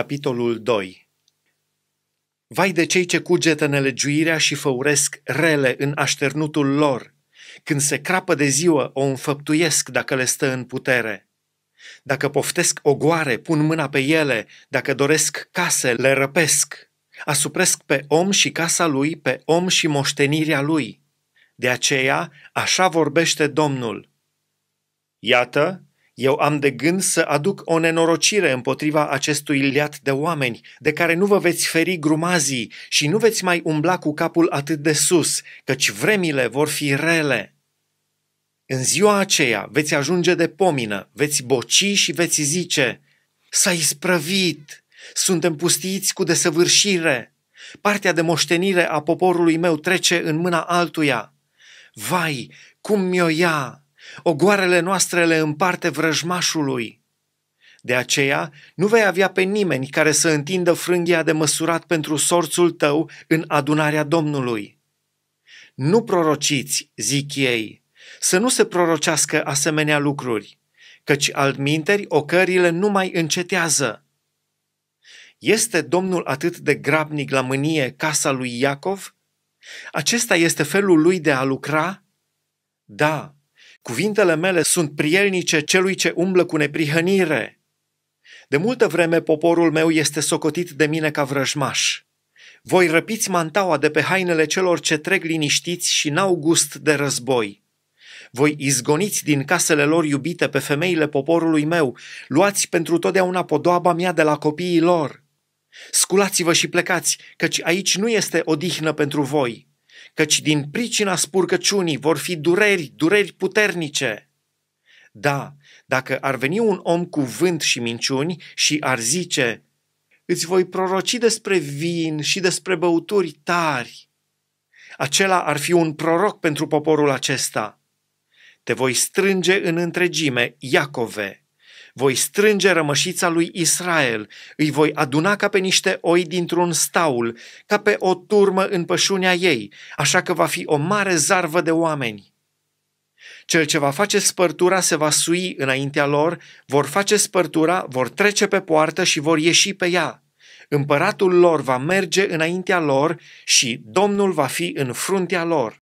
Capitolul 2 Vai de cei ce cugetă nelegiuirea și făuresc rele în așternutul lor, când se crapă de ziua o înfăptuiesc dacă le stă în putere. Dacă poftesc goare, pun mâna pe ele, dacă doresc case, le răpesc. Asupresc pe om și casa lui, pe om și moștenirea lui. De aceea, așa vorbește Domnul. Iată, eu am de gând să aduc o nenorocire împotriva acestui liat de oameni, de care nu vă veți feri grumazii și nu veți mai umbla cu capul atât de sus, căci vremile vor fi rele. În ziua aceea veți ajunge de pomină, veți boci și veți zice, S-a isprăvit! Suntem pustiți cu desăvârșire! Partea de moștenire a poporului meu trece în mâna altuia! Vai, cum mi-o ia!' Ogoarele noastre le împarte vrăjmașului. De aceea, nu vei avea pe nimeni care să întindă frânghia de măsurat pentru sorțul tău în adunarea Domnului. Nu prorociți, zic ei, să nu se prorocească asemenea lucruri, căci altminteri ocările nu mai încetează. Este Domnul atât de grabnic la mânie casa lui Iacov? Acesta este felul lui de a lucra? Da, Cuvintele mele sunt prielnice celui ce umblă cu neprihănire. De multă vreme poporul meu este socotit de mine ca vrăjmaș. Voi răpiți mantaua de pe hainele celor ce trec liniștiți și n-au gust de război. Voi izgoniți din casele lor iubite pe femeile poporului meu, luați pentru totdeauna podoaba mea de la copiii lor. Sculați-vă și plecați, căci aici nu este odihnă pentru voi căci din pricina spurcăciunii vor fi dureri, dureri puternice. Da, dacă ar veni un om cu vânt și minciuni și ar zice, îți voi proroci despre vin și despre băuturi tari, acela ar fi un proroc pentru poporul acesta. Te voi strânge în întregime, Iacove, voi strânge rămășița lui Israel, îi voi aduna ca pe niște oi dintr-un staul, ca pe o turmă în pășunea ei, așa că va fi o mare zarvă de oameni. Cel ce va face spărtura se va sui înaintea lor, vor face spărtura, vor trece pe poartă și vor ieși pe ea. Împăratul lor va merge înaintea lor și Domnul va fi în fruntea lor.